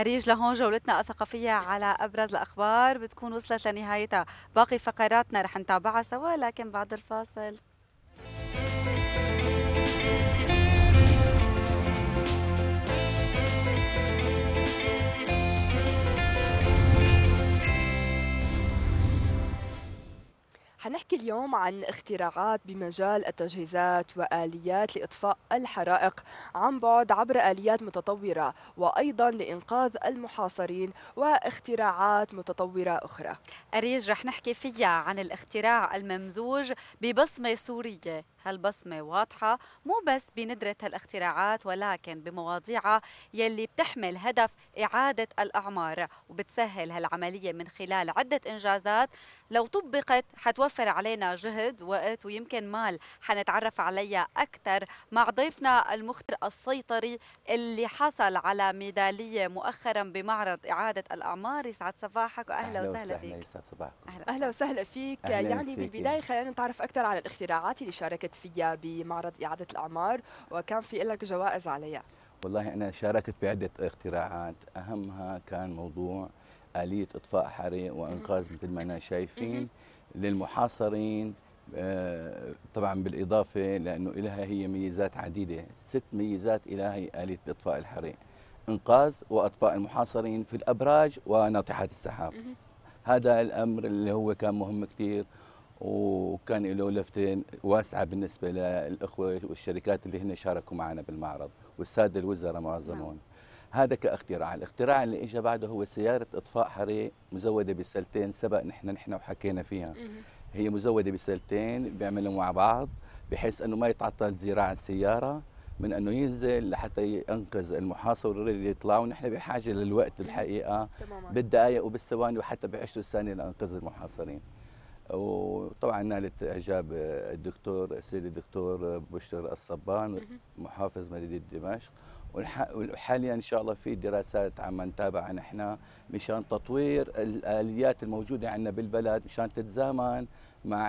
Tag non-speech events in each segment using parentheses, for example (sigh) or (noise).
أريج لهون جولتنا الثقافية على أبرز الأخبار بتكون وصلت لنهايتها باقي فقراتنا رح نتابعها سوا لكن بعد الفاصل حنحكي اليوم عن اختراعات بمجال التجهيزات وآليات لإطفاء الحرائق عن بعد عبر آليات متطورة وأيضا لإنقاذ المحاصرين واختراعات متطورة أخرى أريج رح نحكي فيها عن الاختراع الممزوج ببصمة سورية هالبصمة واضحة مو بس بندرة هالاختراعات ولكن بمواضيعها يلي بتحمل هدف إعادة الأعمار وبتسهل هالعملية من خلال عدة إنجازات لو طبقت حتوفر علينا جهد وقت ويمكن مال حنتعرف عليها أكثر مع ضيفنا المخترع السيطري اللي حصل على ميدالية مؤخرا بمعرض إعادة الأعمار يسعد صباحك وأهلا أهلا وسهلا فيك يسعد أهلا, أهلا وسهلا فيك أهلا يعني فيك. بالبداية خلينا نتعرف أكثر على الاختراعات اللي شاركت فيها بمعرض إعادة الأعمار وكان في لك جوائز عليها والله أنا شاركت بعدة اختراعات أهمها كان موضوع آلية إطفاء حريق وإنقاذ مثل ما أنا شايفين للمحاصرين آه، طبعا بالإضافة لأنه لها هي ميزات عديدة ست ميزات لها هي آلية إطفاء الحريق إنقاذ وإطفاء المحاصرين في الأبراج وناطحات السحاب هذا الأمر اللي هو كان مهم كثير وكان له لفتين واسعه بالنسبه للاخوه والشركات اللي هن شاركوا معنا بالمعرض والساده الوزراء معظمون نعم. هذا كاختراع، الاختراع اللي اجى بعده هو سياره اطفاء حريق مزوده بسلتين سبق نحن نحن وحكينا فيها. هي مزوده بسلتين بيعملوا مع بعض بحيث انه ما يتعطل زراعه السياره من انه ينزل لحتى ينقذ المحاصر اللي يطلع ونحن بحاجه للوقت الحقيقه بالدقائق وبالثواني وحتى ب ثانيه لانقاذ المحاصرين. وطبعا نالت اعجاب الدكتور السيد الدكتور بشر الصبان محافظ مدينه دمشق وحاليا ان شاء الله في دراسات عم نتابعها نحن مشان تطوير الاليات الموجوده عندنا بالبلد مشان تتزامن مع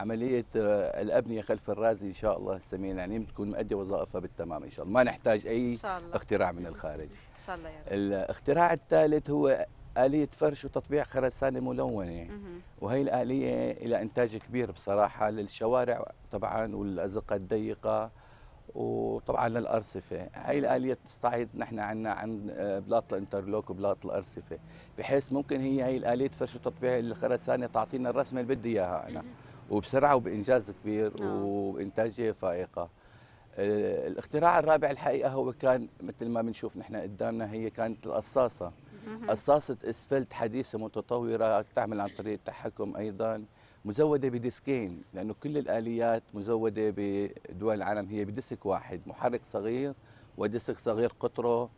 عمليه الابنيه خلف الرازي ان شاء الله سمين يعني بتكون مؤديه وظائفها بالتمام ان شاء الله ما نحتاج اي إن شاء الله. اختراع من الخارج ان شاء الله يعني. الاختراع الثالث هو آلية فرش وتطبيع خرسانة ملونة وهي الآلية إلى إنتاج كبير بصراحة للشوارع طبعا والأزقة الضيقة وطبعا للأرصفة هاي الآلية تستعيد نحن عنا عن آه، بلاط الانترلوك وبلاط الأرصفة بحيث ممكن هي هي الآلية فرش وتطبيع الخرسانة تعطينا الرسمة اللي بدي إياها أنا وبسرعة وبإنجاز كبير نعم. وإنتاجية فائقة آه، الاختراع الرابع الحقيقة هو كان مثل ما بنشوف نحن قدامنا هي كانت القصاصة قصاصة اسفلت حديثة متطورة تعمل عن طريق التحكم ايضا مزودة بديسكين لانه كل الاليات مزودة بدول العالم هي بديسك واحد محرك صغير وديسك صغير قطره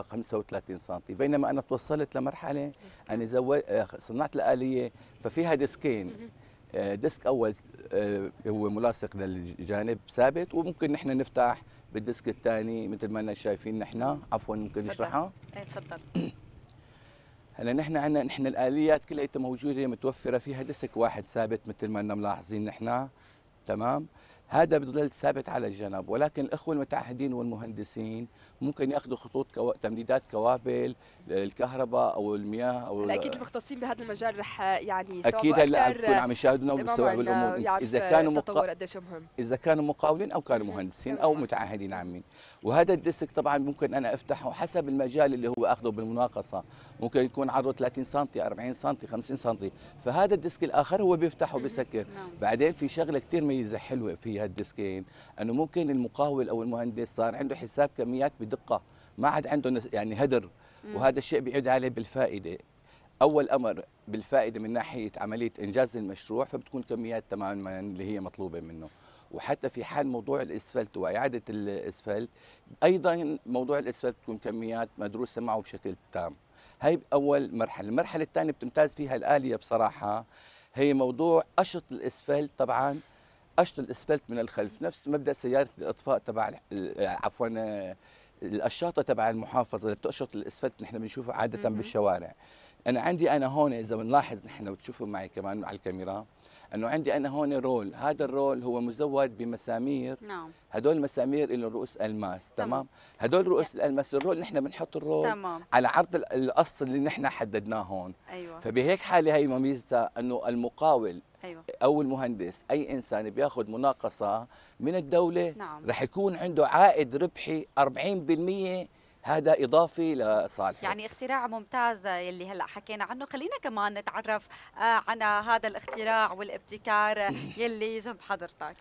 35 آه، سم بينما انا توصلت لمرحله اني آه، صنعت الاليه ففيها ديسكين آه، ديسك اول آه، هو ملاصق للجانب ثابت وممكن نحن نفتح بالديسك الثاني مثل ما شايفين نحن عفوا ممكن نشرحها إيه، تفضل (clears throat) هلا نحن عندنا نحن الاليات كلها موجوده متوفره فيها ديسك واحد ثابت مثل ما ملاحظين نحن تمام هذا بظل ثابت على الجنب ولكن الإخوة المتعهدين والمهندسين ممكن يأخذوا خطوط كو... تمديدات كوابل الكهرباء أو المياه أو أكيد المختصين بهذا المجال رح يعني أكيد هلا بكون عم يشاهدونا وبيستوعبوا الامور آه، إذا كانوا مقا... إذا كانوا مقاولين أو كانوا مهندسين أو متعهدين عامين وهذا الديسك طبعا ممكن أنا أفتحه حسب المجال اللي هو أخذه بالمناقصة ممكن يكون عرضه 30 سم 40 سم 50 سم فهذا الديسك الآخر هو بيفتحه بسكر نعم. بعدين في شغلة كثير ميزة حلوة فيها فيها الديسكين انه ممكن المقاول او المهندس صار عنده حساب كميات بدقه ما عاد عنده يعني هدر وهذا الشيء بيعود عليه بالفائده اول امر بالفائده من ناحيه عمليه انجاز المشروع فبتكون كميات تماما اللي هي مطلوبه منه وحتى في حال موضوع الاسفلت واعاده الاسفلت ايضا موضوع الاسفلت بتكون كميات مدروسه معه بشكل تام هي اول مرحله المرحله الثانيه بتمتاز فيها الاليه بصراحه هي موضوع قشط الاسفلت طبعا قشط الاسفلت من الخلف نفس مبدا سياره الاطفاء تبع عفوا آه، الاشاطه تبع المحافظه اللي بتقشط الاسفلت نحن بنشوفه عاده بالشوارع انا عندي انا هون اذا بنلاحظ نحن وتشوفوا معي كمان على الكاميرا انه عندي انا هون رول هذا الرول هو مزود بمسامير نعم هدول المسامير اللي رؤوس الماس تمام, تمام. هدول رؤوس يعني. الماس الرول نحن بنحط الرول تمام. على عرض القص اللي نحن حددناه هون ايوه فبهيك حاله هي ميزتها انه المقاول أيوة. او المهندس اي انسان بياخذ مناقصه من الدوله نعم. رح يكون عنده عائد ربحي 40% هذا اضافي لصالحه يعني اختراع ممتاز يلي هلا حكينا عنه خلينا كمان نتعرف آه، عن هذا الاختراع والابتكار (laughs) يلي جنب حضرتك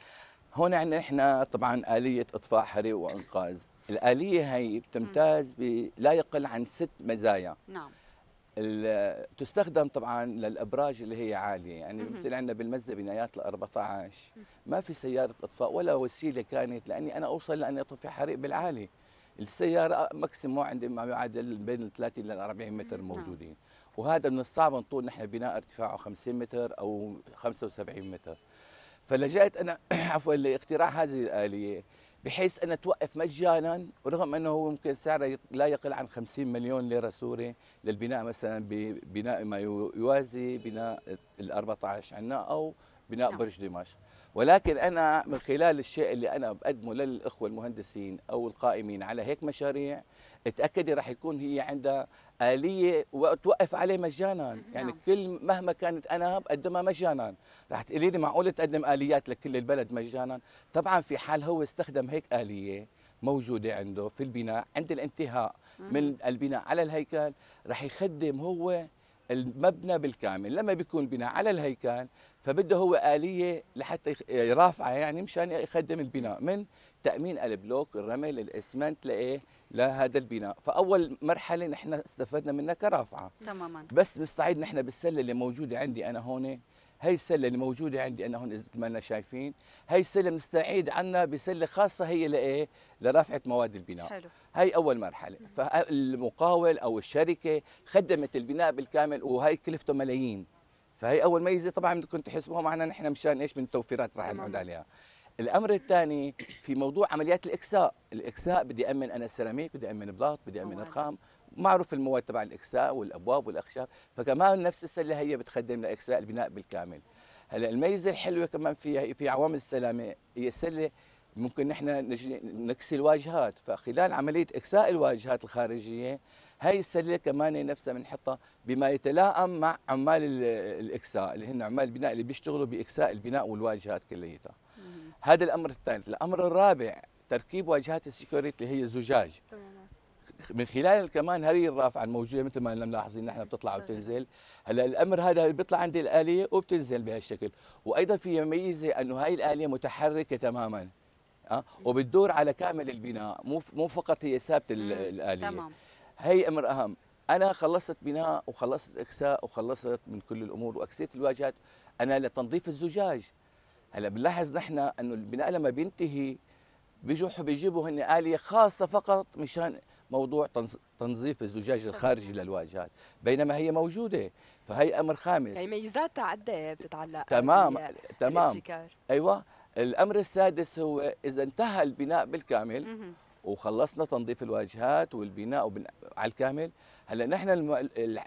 هون عندنا يعني احنا طبعا اليه اطفاء حريق وانقاذ الاليه هي بتمتاز بلا يقل عن ست مزايا نعم تستخدم طبعا للابراج اللي هي عاليه يعني مثل عندنا بالمزه بنايات ال 14 ما في سياره اطفاء ولا وسيله كانت لاني انا اوصل لاني اطفي حريق بالعالي السياره ماكسيمو عندي ما يعادل بين 30 ل 40 متر موجودين وهذا من الصعب نطول نحن بناء ارتفاعه 50 متر او 75 متر فلجأت انا (clears throat) عفوا لاختراع هذه الاليه بحيث أن توقف مجانا رغم أنه ممكن سعره لا يقل عن 50 مليون ليرة سوري للبناء مثلا ببناء ما يوازي بناء ال 14 عنا أو بناء نعم. برج دمشق ولكن انا من خلال الشيء اللي انا بقدمه للاخوه المهندسين او القائمين على هيك مشاريع تاكدي راح يكون هي عندها اليه وتوقف عليه مجانا يعني نعم. كل مهما كانت انا بقدمها مجانا راح تقولي لي معقول تقدم اليات لكل البلد مجانا طبعا في حال هو استخدم هيك اليه موجودة عنده في البناء عند الانتهاء من البناء على الهيكل رح يخدم هو المبنى بالكامل لما بيكون بناء على الهيكل فبده هو آلية لحتى يرافعه آه، يعني مشان يخدم البناء من تأمين البلوك الرمل الإسمنت لإيه لهذا البناء فأول مرحلة نحن استفدنا منها كرافعة تماما بس مستعد نحن بالسلة اللي موجودة عندي أنا هون هي السله اللي موجوده عندي انا هون إذا مانا شايفين هي السله مستعيد عنا بسله خاصه هي لايه لرفعه مواد البناء حلو. هي اول مرحله فالمقاول او الشركه خدمت البناء بالكامل وهي كلفته ملايين فهي اول ميزه طبعا بدكم تحسبوها معنا نحن مشان ايش من التوفيرات راح نعود عليها الامر الثاني في موضوع عمليات الاكساء الاكساء بدي امن انا سيراميك بدي امن بلاط بدي امن رخام معروف المواد تبع الاكساء والابواب والاخشاب فكمان نفس السله هي بتخدم لاكساء البناء بالكامل هلا الميزه الحلوه كمان فيها في عوامل السلامه هي سله ممكن نحن نكسي الواجهات فخلال عمليه اكساء الواجهات الخارجيه هاي السله كمان نفسها بنحطها بما يتلائم مع عمال الاكساء اللي هن عمال البناء اللي بيشتغلوا باكساء البناء والواجهات كليتها هذا الامر الثالث الامر الرابع تركيب واجهات السكيورتي اللي هي زجاج من خلال كمان هذه الرافعه الموجوده مثل ما ملاحظين نحن بتطلع وتنزل هلا الامر هذا بيطلع عند الاليه وبتنزل بهالشكل وايضا في ميزه انه هاي الاليه متحركه تماما أه؟ وبتدور على كامل البناء مو مو فقط هي ثابته الاليه تمام هي امر اهم انا خلصت بناء وخلصت اكساء وخلصت من كل الامور واكسيت الواجهات انا لتنظيف الزجاج هلا بنلاحظ نحن انه البناء لما بينتهي بيجوا بيجيبوا هن آلية خاصة فقط مشان موضوع تنظيف الزجاج الخارجي للواجهات بينما هي موجودة فهي أمر خامس هي يعني ميزاتها عدة بتتعلق تمام تمام أيوة الأمر السادس هو إذا انتهى البناء بالكامل وخلصنا تنظيف الواجهات والبناء على الكامل هلا نحن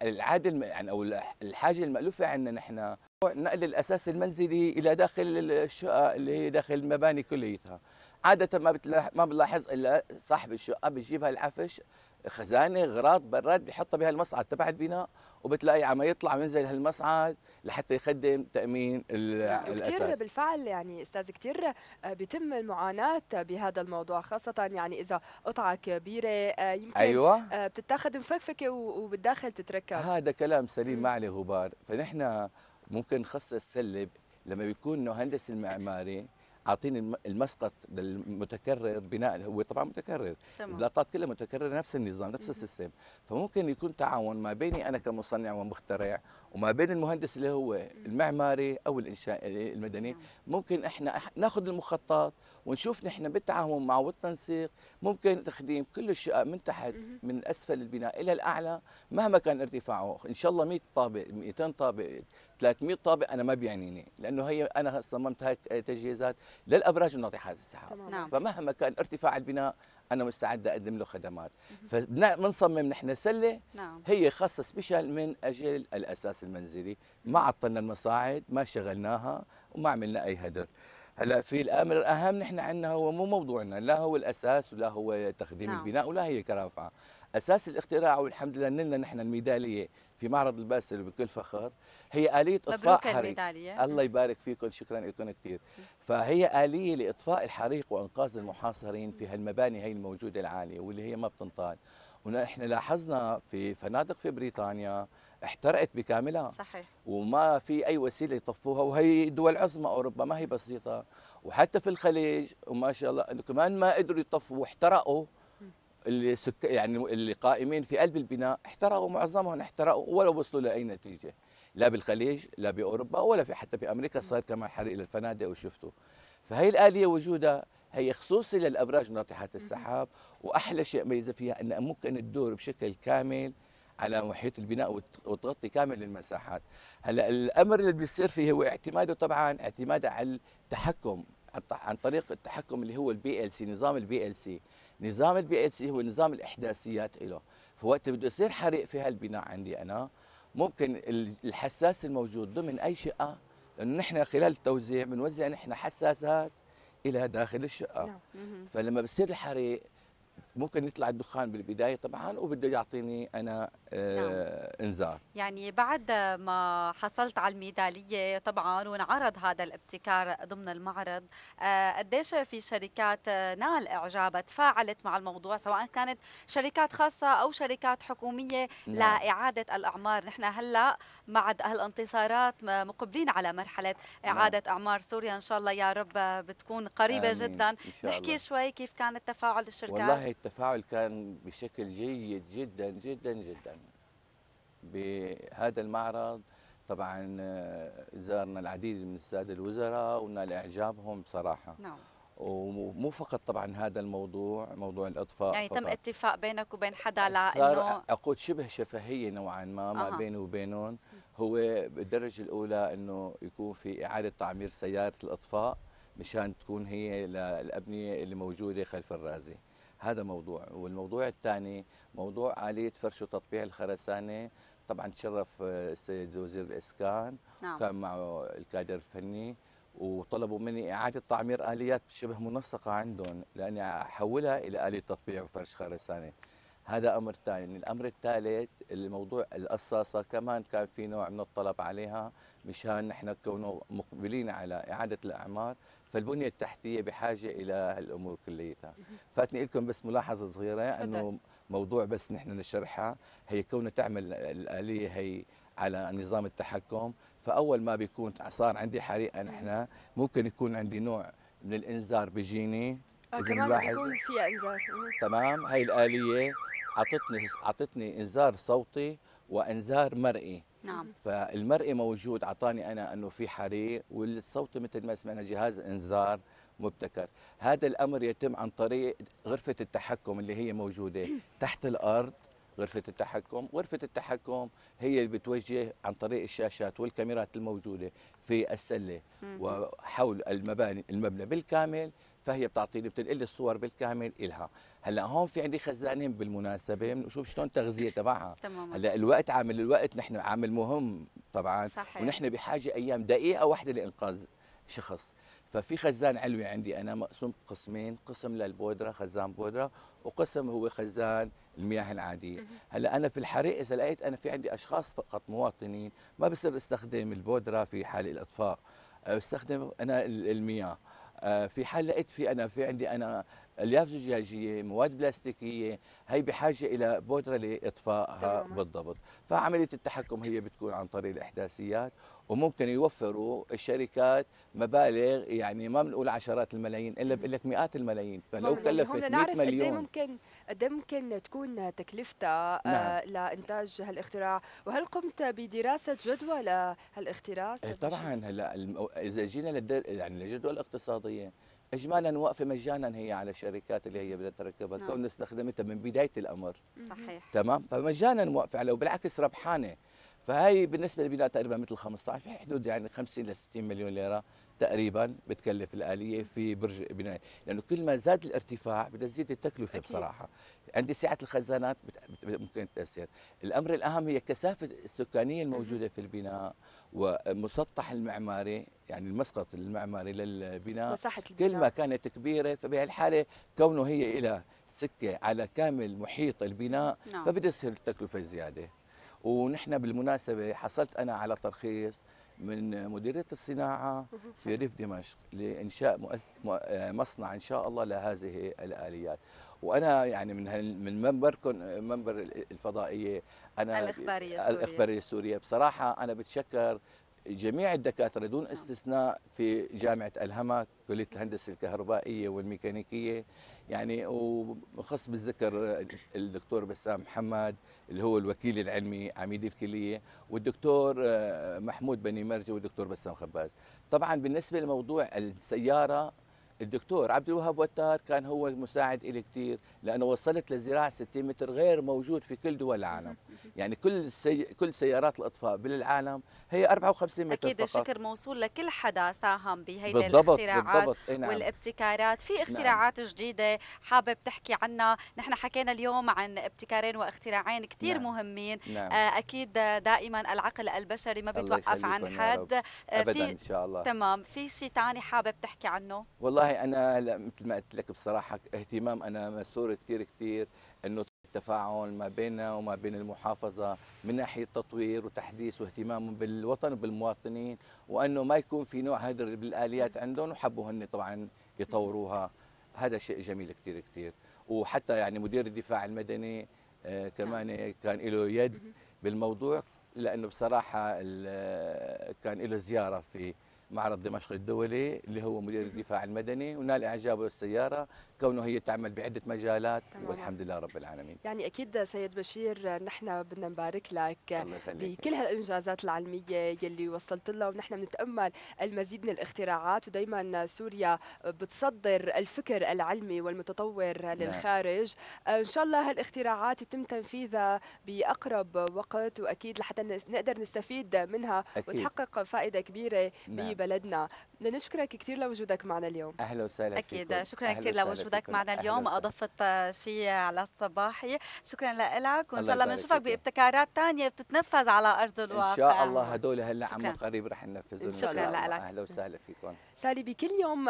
العاده يعني او الحاجه المالوفه عندنا نحن نقل الاساس المنزلي الى داخل الشقق اللي هي داخل المباني كليتها عاده ما بتلاح... ما بنلاحظ الا صاحب الشقه بيجيب هالعفش خزانه غراض براد بيحطها بهالمصعد تبع البناء وبتلاقي عم يطلع وينزل هالمصعد لحتى يخدم تامين نعم، الاساس كثير بالفعل يعني استاذ كثير آه، بيتم المعاناه بهذا الموضوع خاصه يعني اذا قطعه كبيره آه، يمكن أيوة. آه، بتتاخذ مفكفكه وبالداخل تتركب هذا كلام سليم ما عليه غبار فنحن ممكن نخصص سلب لما بيكون المهندس المعماري اعطيني المسقط المتكرر بناء هو طبعا متكرر اللقطات كلها متكرره نفس النظام نفس السيستم فممكن يكون تعاون ما بيني انا كمصنع ومخترع وما بين المهندس اللي هو المعماري او الانشاء المدني ممكن احنا ناخذ المخطط ونشوف نحن بالتعاون مع والتنسيق ممكن تخديم كل الشقق من تحت من اسفل البناء الى الاعلى مهما كان ارتفاعه ان شاء الله 100 طابق 200 طابق 300 طابق انا ما بيعنيني لانه هي انا صممت هاي التجهيزات للابراج وناطحات السحاب نعم. فمهما كان ارتفاع البناء انا مستعده اقدم له خدمات فبنصمم نحن سله نعم. هي خاصه سبيشال من اجل الاساس المنزلي ما عطلنا المصاعد ما شغلناها وما عملنا اي هدر هلا في الامر الاهم نحن عندنا هو مو موضوعنا لا هو الاساس ولا هو تخديم نعم. البناء ولا هي كرافعه اساس الاختراع والحمد لله نلنا نحن الميداليه في معرض الباسل بكل فخر هي اليه اطفاء حريق الله يبارك فيكم شكرا لكم كثير فهي اليه لاطفاء الحريق وانقاذ المحاصرين في هالمباني هي الموجوده العاليه واللي هي ما بتنطال ونحن لاحظنا في فنادق في بريطانيا احترقت بكاملها صحيح وما في اي وسيله يطفوها وهي دول عظمى اوروبا ما هي بسيطه وحتى في الخليج وما شاء الله كمان ما قدروا يطفوا واحترقوا اللي سك... يعني اللي قائمين في قلب البناء احترقوا معظمهم احترقوا ولا وصلوا لاي نتيجه لا بالخليج لا باوروبا ولا في حتى بامريكا صار كمان حرق للفنادق وشفتوا فهي الاليه وجودها هي خصوصي للابراج ناطحات السحاب واحلى شيء ميزه فيها انها ممكن تدور بشكل كامل على محيط البناء وتغطي كامل المساحات هلا الامر اللي بيصير فيه هو اعتماده طبعا اعتماده على التحكم عن طريق التحكم اللي هو البي ال سي نظام البي ال سي نظام البي ال سي هو نظام الاحداثيات له فوقت بده يصير حريق في هالبناء عندي انا ممكن الحساس الموجود ضمن اي شقه لانه نحن خلال التوزيع بنوزع نحن حساسات الى داخل الشقه نعم. فلما بصير الحريق ممكن يطلع الدخان بالبدايه طبعا وبده يعطيني انا نعم. آه نعم. انذار يعني بعد ما حصلت على الميداليه طبعا وانعرض هذا الابتكار ضمن المعرض آه قديش في شركات آه، نال اعجابها تفاعلت مع الموضوع سواء كانت شركات خاصه او شركات حكوميه نعم. لاعاده الاعمار نحن هلا مع هالانتصارات مقبلين على مرحله نعم. اعاده نعم. اعمار سوريا ان شاء الله يا رب بتكون قريبه آمين. جدا نحكي شوي كيف كان التفاعل الشركات والله التفاعل التفاعل كان بشكل جيد جدا جدا جدا بهذا المعرض طبعا آه، زارنا العديد من الساده الوزراء ونال اعجابهم بصراحه نعم ومو فقط طبعا هذا الموضوع موضوع الاطفاء يعني فقط. تم اتفاق بينك وبين حدا على انه عقود شبه شفهيه نوعا ما ما أه. بيني وبينهم هو بالدرجه الاولى انه يكون في اعاده تعمير سياره الاطفاء مشان تكون هي للابنيه اللي موجوده خلف الرازي هذا موضوع والموضوع الثاني موضوع آلية فرش وتطبيع الخرسانة طبعا تشرف آه، السيد وزير الإسكان نعم. كان معه الكادر الفني وطلبوا مني إعادة تعمير آليات شبه منسقة عندهم لأني أحولها إلى آلية تطبيع وفرش خرسانة هذا امر ثاني، الامر الثالث الموضوع القصاصه كمان كان في نوع من الطلب عليها مشان نحن كونه مقبلين على اعاده الاعمار، فالبنيه التحتيه بحاجه الى هالامور كليتها. فاتني لكم بس ملاحظه صغيره انه موضوع بس نحن نشرحها هي كونه تعمل الاليه هي على نظام التحكم، فاول ما بيكون صار عندي حريقه نحن ممكن يكون عندي نوع من الانذار بيجيني آه، كمان بيكون في انذار تمام هاي الاليه اعطتني اعطتني انذار صوتي وانذار مرئي نعم فالمرئي موجود اعطاني انا انه في حريق والصوت مثل ما سمعنا جهاز انذار مبتكر هذا الامر يتم عن طريق غرفه التحكم اللي هي موجوده (coughs) تحت الارض غرفة التحكم غرفة التحكم هي اللي بتوجه عن طريق الشاشات والكاميرات الموجودة في السلة وحول المباني المبنى بالكامل فهي بتعطيني بتنقل الصور بالكامل إلها هلا هون في عندي خزانين بالمناسبه بنشوف شلون التغذيه (laughs) تبعها تماما هلا الوقت عامل الوقت نحن عامل مهم طبعا صحيح. ونحن بحاجه ايام دقيقه واحده لانقاذ شخص ففي خزان علوي عندي انا مقسوم قسمين قسم للبودره خزان بودره وقسم هو خزان المياه العاديه هلا انا في الحريق اذا لقيت انا في عندي اشخاص فقط مواطنين ما بصير استخدم البودره في حال الاطفاء بستخدم انا المياه آه، في حال لقيت في انا في عندي انا الياف زجاجيه مواد بلاستيكيه هي بحاجه الى بودره لاطفائها بالضبط فعمليه التحكم هي بتكون عن طريق الاحداثيات وممكن يوفروا الشركات مبالغ يعني ما بنقول عشرات الملايين الا بقول لك مئات الملايين فلو كلفت 100 إيه مليون قد ممكن قد إيه ممكن تكون تكلفتها آه، نعم. لانتاج هالاختراع وهل قمت بدراسه جدوى لهالاختراع إيه، طبعا هلا اذا جينا للدر... يعني للجدوى الاقتصاديه اجمالا وقفه مجانا هي على الشركات اللي هي بدها تركبها نعم. كون استخدمتها من بدايه الامر صحيح تمام فمجانا وقفه عليها وبالعكس ربحانه فهي بالنسبه للبناء تقريبا مثل 15 في حدود يعني 50 ل 60 مليون ليره تقريبا بتكلف الاليه في برج بناء لانه كل ما زاد الارتفاع بدها تزيد التكلفه أكيد. بصراحه عندي سعه الخزانات ممكن تاثر الامر الاهم هي الكثافه السكانيه الموجوده في البناء ومسطح المعماري يعني المسقط المعماري للبناء مساحه البناء كل ما كانت كبيره فبهالحاله كونه هي الى سكه على كامل محيط البناء نعم. فبدها تصير التكلفه زياده ونحن بالمناسبه حصلت انا على ترخيص من مديريه الصناعه في ريف دمشق لانشاء آه، مصنع ان شاء الله لهذه الاليات وانا يعني من من منبركم منبر الفضائيه انا الاخباريه السوريه, الإخبارية السورية بصراحه انا بتشكر جميع الدكاترة دون نعم. استثناء في جامعة ألهمك كلية الهندسة الكهربائية والميكانيكية يعني وخص بالذكر الدكتور بسام محمد اللي هو الوكيل العلمي عميد الكلية والدكتور آه، محمود بني مرجي والدكتور بسام خباز طبعا بالنسبة لموضوع السيارة الدكتور عبد الوهاب وتار كان هو مساعد لي كثير لأنه وصلت للزراعة 60 متر غير موجود في كل دول العالم (laughs) يعني كل سي... كل سيارات الإطفاء بالعالم هي 54 متر أكيد فقط. الشكر موصول لكل حدا ساهم بهيدي الاختراعات بالضبط. ايه نعم. والابتكارات في نعم. اختراعات نعم. جديدة حابب تحكي عنها نحن حكينا اليوم عن ابتكارين واختراعين كثير نعم. مهمين نعم. آه، أكيد دائما العقل البشري ما بيتوقف عن حد آه، أبدا في... إن شاء الله تمام في شيء ثاني حابب تحكي عنه والله والله انا هلا مثل ما قلت لك بصراحه اهتمام انا مسؤول كثير كثير انه التفاعل ما بيننا وما بين المحافظه من ناحيه تطوير وتحديث واهتمام بالوطن وبالمواطنين وانه ما يكون في نوع هدر بالاليات عندهم وحبوا هن طبعا يطوروها هذا شيء جميل كثير كثير وحتى يعني مدير الدفاع المدني آه، كمان كان له يد بالموضوع لانه بصراحه آه، كان له زياره في معرض دمشق الدولي اللي هو مدير الدفاع المدني ونال اعجابه السياره كونه هي تعمل بعده مجالات تمام. والحمد لله رب العالمين يعني اكيد سيد بشير نحن بدنا نبارك لك بكل هالانجازات العلميه يلي وصلت لها ونحن بنتامل المزيد من الاختراعات ودائما سوريا بتصدر الفكر العلمي والمتطور نعم. للخارج نعم. ان شاء الله هالاختراعات يتم تنفيذها باقرب وقت واكيد لحتى نقدر نستفيد منها أكيد. وتحقق فائده كبيره نعم. ببلدنا بدنا نشكرك كثير لوجودك معنا اليوم اهلا وسهلا اكيد شكرا كثير لوجودك وجودك معنا اليوم اضفت شيء على الصباحي شكرا لك وان شاء الله بنشوفك بابتكارات ثانيه بتتنفذ على ارض الواقع ان شاء الله هدول هلا عم قريب رح ننفذهم ان شاء الله اهلا وسهلا فيكم سالي بكل يوم